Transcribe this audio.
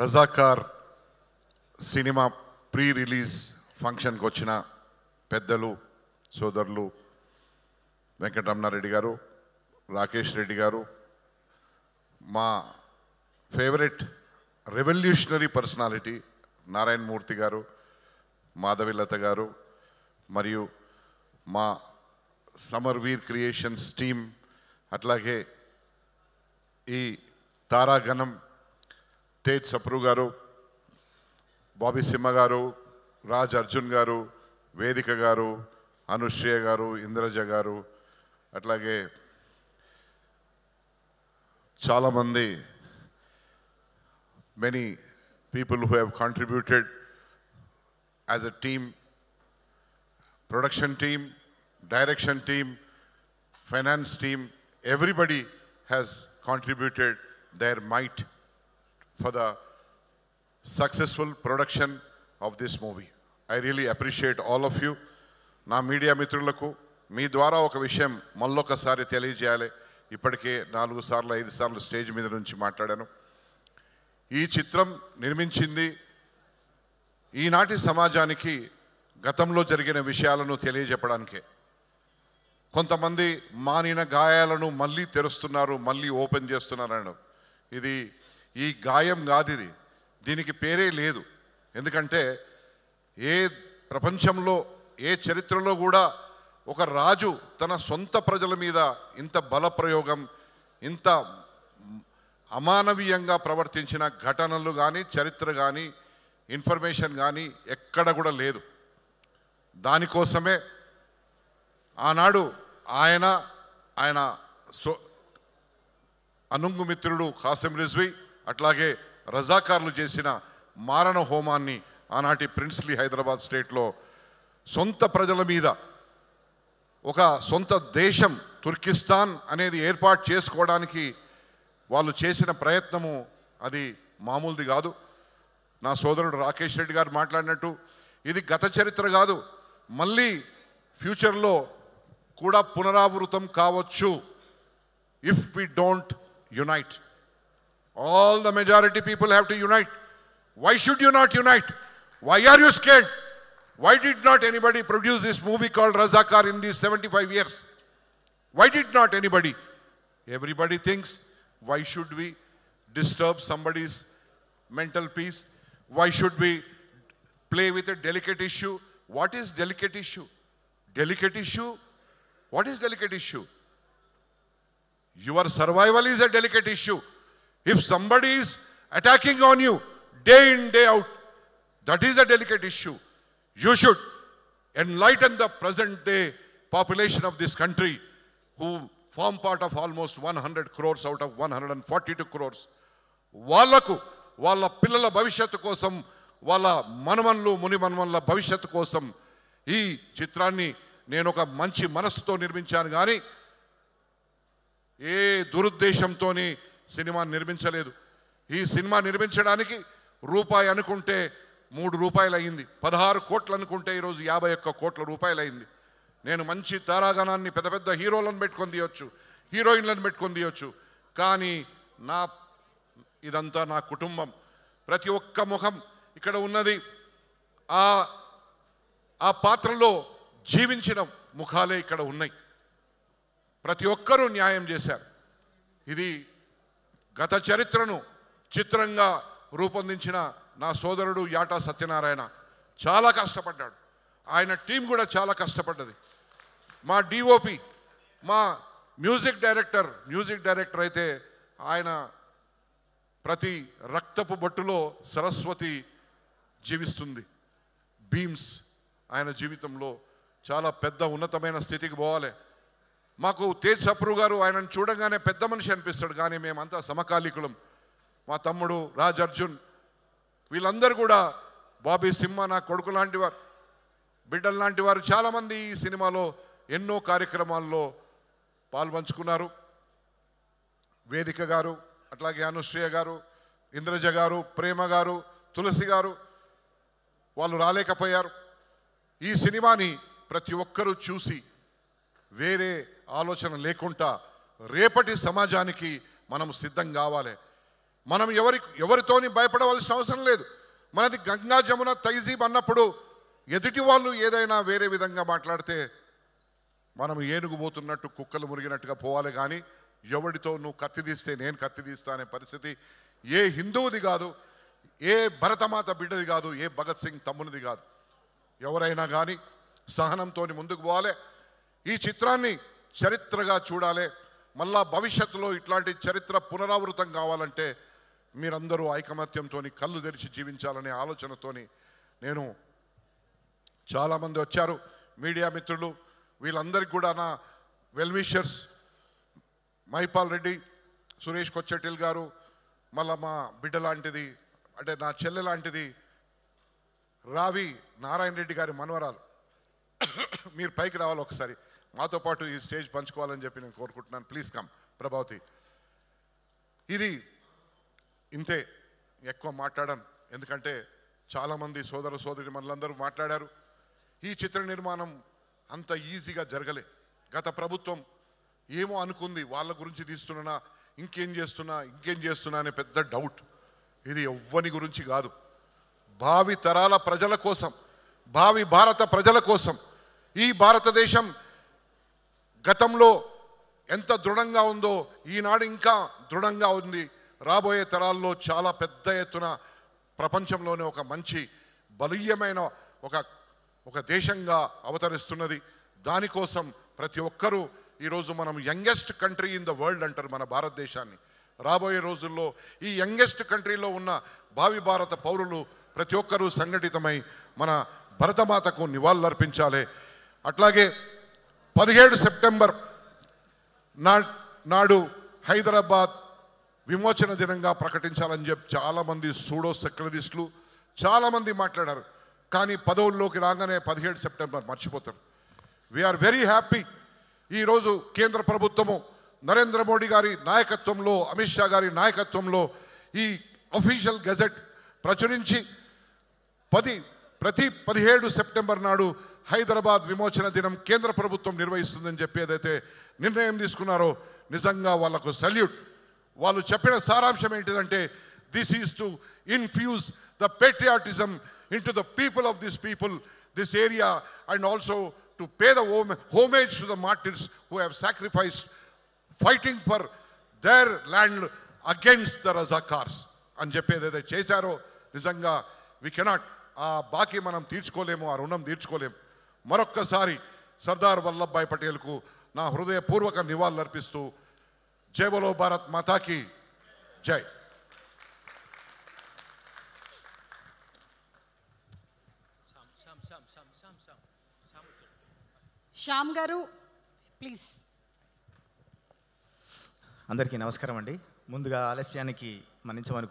Razakar cinema pre release ఫంక్షన్కి వచ్చిన పెద్దలు సోదరులు వెంకటరమణారెడ్డి గారు రాకేష్ రెడ్డి గారు మా favourite revolutionary personality Narayana Murthy garu Madhavilatha గారు మరియు మా సమర్ వీర్ క్రియేషన్స్ టీమ్ అట్లాగే ఈ తారాగణం తేజ్ సప్రూ గారు బాబీ సింహ గారు రాజ్ అర్జున్ గారు వేదిక గారు అనుశ్రియ గారు ఇంద్రజ గారు అట్లాగే చాలామంది many people who have contributed as a team production team direction team finance team everybody has contributed their might for the successful production of this movie I really appreciate all of you నా media మిత్రులకు మీ ద్వారా ఒక విషయం మళ్ళొకసారి తెలియజేయాలి ఇప్పటికే నాలుగు సార్లు ఐదు సార్లు స్టేజ్ మీద నుంచి మాట్లాడాను ఈ చిత్రం నిర్మించింది ఈనాటి సమాజానికి గతంలో జరిగిన విషయాలను తెలియజెప్పడానికే కొంతమంది మానిన గాయాలను మళ్ళీ తెరుస్తున్నారు మళ్ళీ ఓపెన్ చేస్తున్నారనడం ఇది ఈ గాయం కాదు ఇది దీనికి పేరే లేదు ఎందుకంటే ఏ ప్రపంచంలో ఏ చరిత్రలో కూడా ఒక రాజు తన సొంత ప్రజల మీద ఇంత బలప్రయోగం ఇంత అమానవీయంగా ప్రవర్తించిన ఘటనలు కానీ చరిత్ర కానీ ఇన్ఫర్మేషన్ కానీ ఎక్కడ కూడా లేదు దానికోసమే ఆనాడు ఆయన ఆయన సో అనుంగుమిత్రుడు కాసిం రిజ్వీ అట్లాగే రజాకారులు చేసిన మారణ హోమాన్ని ఆనాటి ప్రిన్స్లీ హైదరాబాద్ స్టేట్లో సొంత ప్రజల మీద ఒక సొంత దేశం తుర్కిస్తాన్ అనేది ఏర్పాటు చేసుకోవడానికి వాళ్ళు చేసిన ప్రయత్నము అది మామూలుది కాదు నా సోదరుడు రాకేష్ రెడ్డి గారు మాట్లాడినట్టు ఇది గత చరిత్ర కాదు మళ్ళీ ఫ్యూచర్లో కూడా పునరావృతం కావచ్చు if we don't unite All the majority people have to unite. Why should you not unite? Why are you scared? Why did not anybody produce this movie called Razakar in these 75 years? Why did not anybody? Everybody thinks, why should we disturb somebody's mental peace? Why should we play with a delicate issue? What is delicate issue? Delicate issue? What is delicate issue? Your survival is a delicate issue. If somebody is attacking on you day in, day out, that is a delicate issue. You should enlighten the present day population of this country who form part of almost 100 crores out of 142 crores. వాళ్లకు వాళ్ళ పిల్లల భవిష్యత్తు కోసం వాళ్ళ మనమన్లు ముని మనమన్ల భవిష్యత్తు కోసం ఈ చిత్రాన్ని నేను ఒక మంచి మనస్సుతో నిర్మించాను కానీ ఏ దురుద్దేశంతో సినిమా నిర్మించలేదు ఈ సినిమా నిర్మించడానికి రూపాయి అనుకుంటే మూడు రూపాయలు అయింది పదహారు కోట్లు అనుకుంటే ఈరోజు యాభై ఒక్క కోట్ల రూపాయలు అయింది నేను మంచి తారాగణాన్ని పెద్ద పెద్ద హీరోలను పెట్టుకొని తీయొచ్చు హీరోయిన్లను పెట్టుకొని తీయొచ్చు కానీ నా ఇదంతా నా కుటుంబం ప్రతి ఒక్క ముఖం ఇక్కడ ఉన్నది ఆ ఆ పాత్రలో జీవించిన ముఖాలే ఇక్కడ ఉన్నాయి ప్రతి ఒక్కరూ న్యాయం చేశారు ఇది గత చరిత్రను చిత్రంగా రూపొందించిన నా సోదరుడు యాటా సత్యనారాయణ చాలా కష్టపడ్డాడు ఆయన టీం కూడా చాలా కష్టపడ్డది మా డిఓపి మా మ్యూజిక్ డైరెక్టర్ మ్యూజిక్ డైరెక్టర్ అయితే ఆయన ప్రతి రక్తపు బొట్టులో సరస్వతి జీవిస్తుంది భీమ్స్ ఆయన జీవితంలో చాలా పెద్ద ఉన్నతమైన స్థితికి పోవాలి మాకు తేజ్ సప్రూ గారు ఆయనను చూడంగానే పెద్ద మనిషి అనిపిస్తాడు కానీ మేమంతా సమకాలీకులం మా తమ్ముడు రాజ్ అర్జున్ వీళ్ళందరూ కూడా బాబీ సింహ నా కొడుకు లాంటి వారు బిడ్డలు లాంటి వారు చాలామంది ఈ సినిమాలో ఎన్నో కార్యక్రమాల్లో పాల్పంచుకున్నారు వేదిక గారు అట్లాగే అనుశ్రీయ గారు ఇంద్రజ గారు ప్రేమ గారు తులసి గారు వాళ్ళు రాలేకపోయారు ఈ సినిమాని ప్రతి ఒక్కరూ చూసి వేరే ఆలోచన లేకుండా రేపటి సమాజానికి మనం సిద్ధం కావాలి మనం ఎవరి ఎవరితోని భయపడవలసిన అవసరం లేదు మనది గంగా జమున తైజీబ్ అన్నప్పుడు ఎదుటి వాళ్ళు ఏదైనా వేరే విధంగా మాట్లాడితే మనం ఏనుగుబోతున్నట్టు కుక్కలు మురిగినట్టుగా పోవాలి కానీ ఎవడితో నువ్వు కత్తి తీస్తే నేను కత్తి తీస్తా అనే పరిస్థితి ఏ హిందువుది కాదు ఏ భరతమాత బిడ్డది కాదు ఏ భగత్ సింగ్ తమ్మునిది కాదు ఎవరైనా కానీ సహనంతో ముందుకు పోవాలి ఈ చిత్రాన్ని చరిత్రగా చూడాలి మళ్ళా భవిష్యత్తులో ఇట్లాంటి చరిత్ర పునరావృతం కావాలంటే మీరందరూ ఐకమత్యంతో కళ్ళు తెరిచి జీవించాలనే ఆలోచనతోని నేను చాలామంది వచ్చారు మీడియా మిత్రులు వీళ్ళందరికీ కూడా నా వెల్విషర్స్ మహిపాల్ రెడ్డి సురేష్ కొచ్చటిల్ గారు మళ్ళా మా బిడ్డ లాంటిది అంటే నా చెల్లె లాంటిది రావి నారాయణ రెడ్డి గారి మనవరాలు మీరు పైకి రావాలి ఒకసారి మాతో పాటు ఈ స్టేజ్ పంచుకోవాలని చెప్పి నేను కోరుకుంటున్నాను ప్లీజ్ కమ్ ప్రభావతి ఇది ఇంతే ఎక్కువ మాట్లాడాను ఎందుకంటే చాలామంది సోదర సోదరి మనలందరూ మాట్లాడారు ఈ చిత్ర నిర్మాణం అంత ఈజీగా జరగలే గత ప్రభుత్వం ఏమో అనుకుంది వాళ్ళ గురించి తీస్తున్నా ఇంకేం చేస్తున్నా ఇంకేం చేస్తున్నా అనే పెద్ద డౌట్ ఇది ఎవ్వని గురించి కాదు భావి తరాల ప్రజల కోసం భావి భారత ప్రజల కోసం ఈ భారతదేశం గతంలో ఎంత దృఢంగా ఉందో ఈనాడు ఇంకా దృఢంగా ఉంది రాబోయే తరాల్లో చాలా పెద్ద ఎత్తున ప్రపంచంలోనే ఒక మంచి బలీయమైన ఒక ఒక దేశంగా అవతరిస్తున్నది దానికోసం ప్రతి ఒక్కరూ ఈరోజు మనం youngest country in the world అంటారు మన భారతదేశాన్ని రాబోయే రోజుల్లో ఈ యంగెస్ట్ కంట్రీలో ఉన్న భావి భారత పౌరులు ప్రతి ఒక్కరూ సంఘటితమై మన భరతమాతకు నివాళులర్పించాలి అట్లాగే పదిహేడు సెప్టెంబర్ నా నాడు హైదరాబాద్ విమోచన దినంగా ప్రకటించాలని చెప్పి చాలామంది సూడో సెక్యులరిస్టులు చాలామంది మాట్లాడారు కానీ పదవుల్లోకి రాగానే పదిహేడు సెప్టెంబర్ మర్చిపోతారు వీఆర్ వెరీ హ్యాపీ ఈరోజు కేంద్ర ప్రభుత్వము నరేంద్ర మోడీ గారి నాయకత్వంలో అమిత్ షా గారి నాయకత్వంలో ఈ అఫీషియల్ గెజెట్ ప్రచురించి పది ప్రతి పదిహేడు సెప్టెంబర్ నాడు హైదరాబాద్ విమోచన దినం కేంద్ర ప్రభుత్వం నిర్వహిస్తుందని చెప్పి ఏదైతే నిర్ణయం తీసుకున్నారో నిజంగా వాళ్లకు సల్యూట్ వాళ్ళు చెప్పిన సారాంశం ఏంటిదంటే this is to infuse the patriotism into the people of this people this area and also to pay the home homage to the martyrs who have sacrificed fighting for their land against the Razakars అని చెప్పి ఏదైతే చేశారో నిజంగా we cannot ఆ బాకీ మనం తీర్చుకోలేము ఆ రుణం తీర్చుకోలేము మరొక్కసారి సర్దార్ వల్లభాయ్ పటేల్కు నా హృదయపూర్వక నివాళులర్పిస్తూ జయబలో భారత్ మాతాకి జై శ్యామ్ గారు ప్లీజ్ అందరికీ నమస్కారం అండి ముందుగా ఆలస్యానికి మన్నించమను